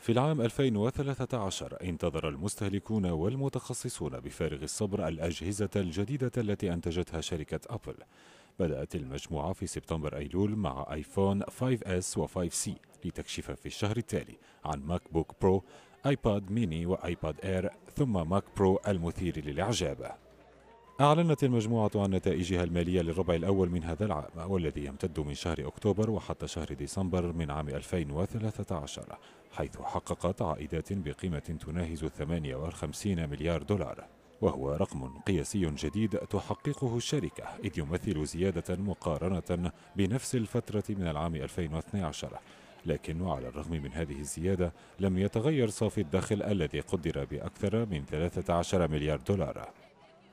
في العام 2013 انتظر المستهلكون والمتخصصون بفارغ الصبر الأجهزة الجديدة التي أنتجتها شركة أبل بدأت المجموعة في سبتمبر أيلول مع آيفون 5S و 5C لتكشف في الشهر التالي عن ماك بوك برو آيباد ميني وآيباد إير ثم ماك برو المثير للإعجاب أعلنت المجموعة عن نتائجها المالية للربع الأول من هذا العام والذي يمتد من شهر أكتوبر وحتى شهر ديسمبر من عام 2013 حيث حققت عائدات بقيمة تناهز 58 مليار دولار وهو رقم قياسي جديد تحققه الشركة إذ يمثل زيادة مقارنة بنفس الفترة من العام 2012 لكن على الرغم من هذه الزيادة لم يتغير صافي الدخل الذي قدر بأكثر من 13 مليار دولار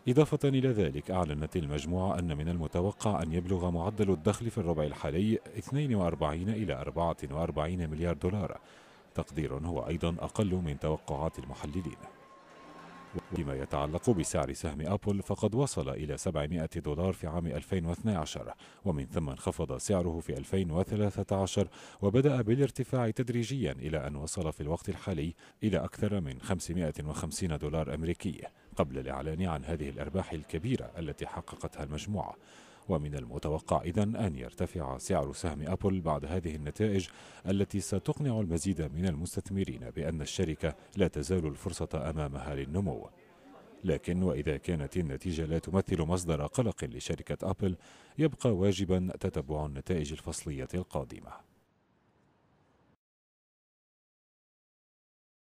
إضافة إلى ذلك أعلنت المجموعة أن من المتوقع أن يبلغ معدل الدخل في الربع الحالي 42 إلى 44 مليار دولار تقدير هو أيضا أقل من توقعات المحللين فيما يتعلق بسعر سهم أبل فقد وصل إلى 700 دولار في عام 2012 ومن ثم انخفض سعره في 2013 وبدأ بالارتفاع تدريجيا إلى أن وصل في الوقت الحالي إلى أكثر من 550 دولار أمريكي قبل الإعلان عن هذه الأرباح الكبيرة التي حققتها المجموعة ومن المتوقع إذا أن يرتفع سعر سهم أبل بعد هذه النتائج التي ستقنع المزيد من المستثمرين بأن الشركة لا تزال الفرصة أمامها للنمو لكن وإذا كانت النتيجة لا تمثل مصدر قلق لشركة أبل يبقى واجبا تتبع النتائج الفصلية القادمة